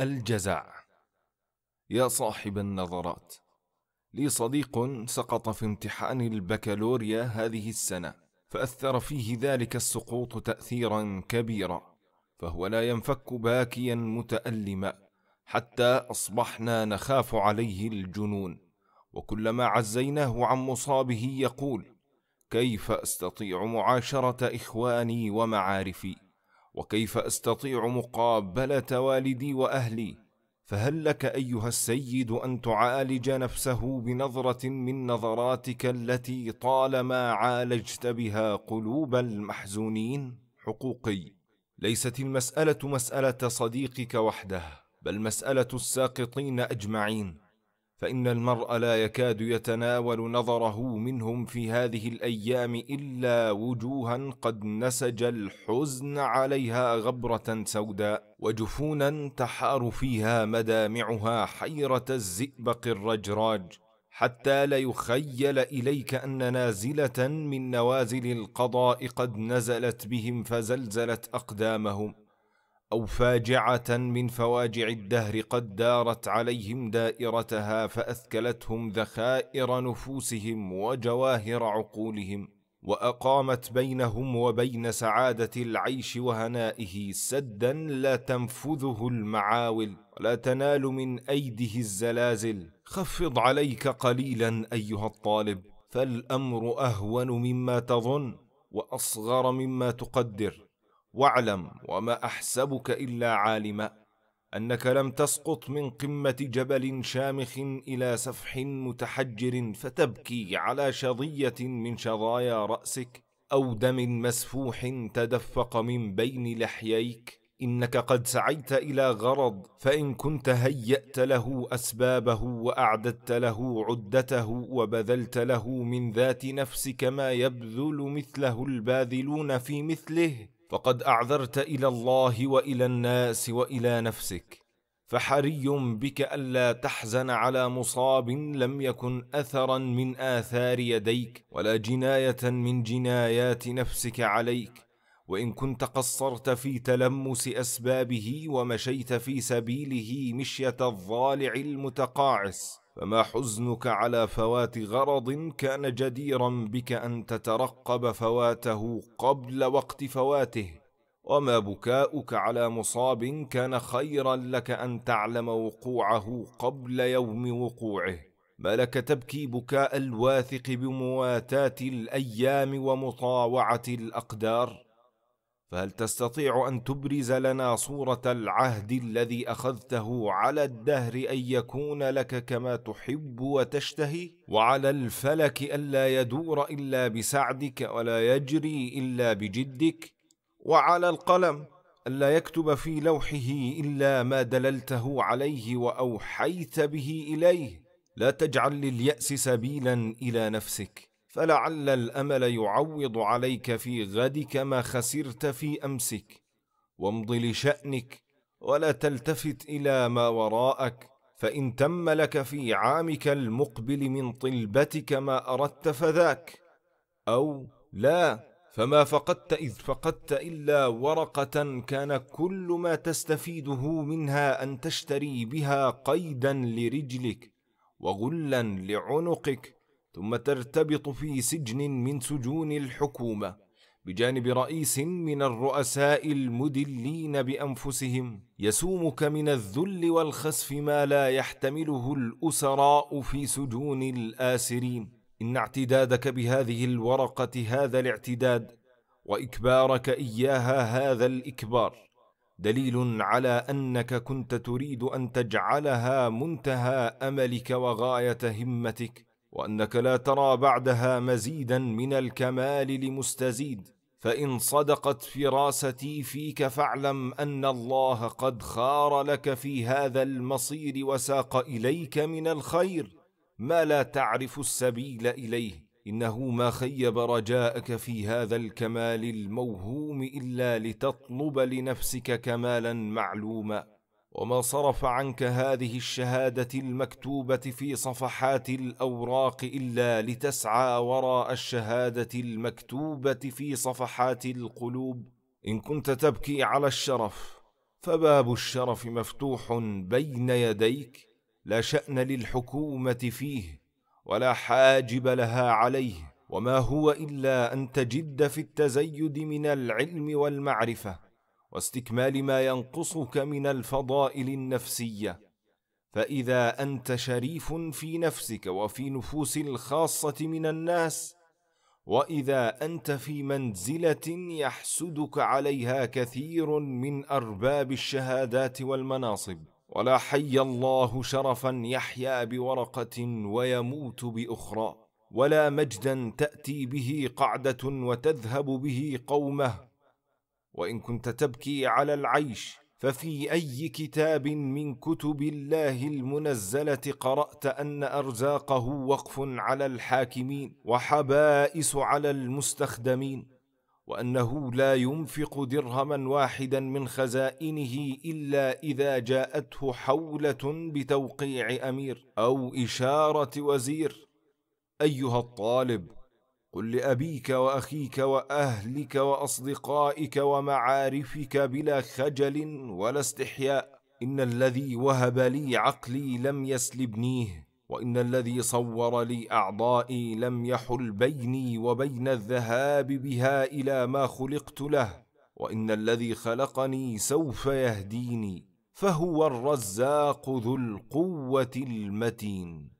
الجزع يا صاحب النظرات لي صديق سقط في امتحان البكالوريا هذه السنة فأثر فيه ذلك السقوط تأثيرا كبيرا فهو لا ينفك باكيا متألما حتى أصبحنا نخاف عليه الجنون وكلما عزيناه عن مصابه يقول كيف أستطيع معاشرة إخواني ومعارفي وكيف استطيع مقابله والدي واهلي فهل لك ايها السيد ان تعالج نفسه بنظره من نظراتك التي طالما عالجت بها قلوب المحزونين حقوقي ليست المساله مساله صديقك وحده بل مساله الساقطين اجمعين فان المرء لا يكاد يتناول نظره منهم في هذه الايام الا وجوها قد نسج الحزن عليها غبره سوداء وجفونا تحار فيها مدامعها حيره الزئبق الرجراج حتى ليخيل اليك ان نازله من نوازل القضاء قد نزلت بهم فزلزلت اقدامهم او فاجعه من فواجع الدهر قد دارت عليهم دائرتها فاثكلتهم ذخائر نفوسهم وجواهر عقولهم واقامت بينهم وبين سعاده العيش وهنائه سدا لا تنفذه المعاول ولا تنال من ايده الزلازل خفض عليك قليلا ايها الطالب فالامر اهون مما تظن واصغر مما تقدر واعلم وما احسبك الا عالما انك لم تسقط من قمه جبل شامخ الى سفح متحجر فتبكي على شظيه من شظايا راسك او دم مسفوح تدفق من بين لحييك انك قد سعيت الى غرض فان كنت هيات له اسبابه واعددت له عدته وبذلت له من ذات نفسك ما يبذل مثله الباذلون في مثله فقد اعذرت الى الله والى الناس والى نفسك فحري بك الا تحزن على مصاب لم يكن اثرا من اثار يديك ولا جنايه من جنايات نفسك عليك وان كنت قصرت في تلمس اسبابه ومشيت في سبيله مشيه الظالع المتقاعس فما حزنك على فوات غرض كان جديرا بك أن تترقب فواته قبل وقت فواته وما بكاؤك على مصاب كان خيرا لك أن تعلم وقوعه قبل يوم وقوعه ما لك تبكي بكاء الواثق بمواتاة الأيام ومطاوعة الأقدار فهل تستطيع ان تبرز لنا صوره العهد الذي اخذته على الدهر ان يكون لك كما تحب وتشتهي وعلى الفلك الا يدور الا بسعدك ولا يجري الا بجدك وعلى القلم الا يكتب في لوحه الا ما دللته عليه واوحيت به اليه لا تجعل للياس سبيلا الى نفسك فلعل الامل يعوض عليك في غدك ما خسرت في امسك وامض لشانك ولا تلتفت الى ما وراءك فان تم لك في عامك المقبل من طلبتك ما اردت فذاك او لا فما فقدت اذ فقدت الا ورقه كان كل ما تستفيده منها ان تشتري بها قيدا لرجلك وغلا لعنقك ثم ترتبط في سجن من سجون الحكومه بجانب رئيس من الرؤساء المدلين بانفسهم يسومك من الذل والخسف ما لا يحتمله الاسراء في سجون الاسرين ان اعتدادك بهذه الورقه هذا الاعتداد واكبارك اياها هذا الاكبار دليل على انك كنت تريد ان تجعلها منتهى املك وغايه همتك وانك لا ترى بعدها مزيدا من الكمال لمستزيد فان صدقت فراستي فيك فاعلم ان الله قد خار لك في هذا المصير وساق اليك من الخير ما لا تعرف السبيل اليه انه ما خيب رجاءك في هذا الكمال الموهوم الا لتطلب لنفسك كمالا معلوما وما صرف عنك هذه الشهاده المكتوبه في صفحات الاوراق الا لتسعى وراء الشهاده المكتوبه في صفحات القلوب ان كنت تبكي على الشرف فباب الشرف مفتوح بين يديك لا شان للحكومه فيه ولا حاجب لها عليه وما هو الا ان تجد في التزيد من العلم والمعرفه واستكمال ما ينقصك من الفضائل النفسيه فاذا انت شريف في نفسك وفي نفوس الخاصه من الناس واذا انت في منزله يحسدك عليها كثير من ارباب الشهادات والمناصب ولا حي الله شرفا يحيا بورقه ويموت باخرى ولا مجدا تاتي به قعده وتذهب به قومه وان كنت تبكي على العيش ففي اي كتاب من كتب الله المنزله قرات ان ارزاقه وقف على الحاكمين وحبائس على المستخدمين وانه لا ينفق درهما واحدا من خزائنه الا اذا جاءته حوله بتوقيع امير او اشاره وزير ايها الطالب قل لأبيك وأخيك وأهلك وأصدقائك ومعارفك بلا خجل ولا استحياء إن الذي وهب لي عقلي لم يسلبنيه وإن الذي صور لي أعضائي لم يحل بيني وبين الذهاب بها إلى ما خلقت له وإن الذي خلقني سوف يهديني فهو الرزاق ذو القوة المتين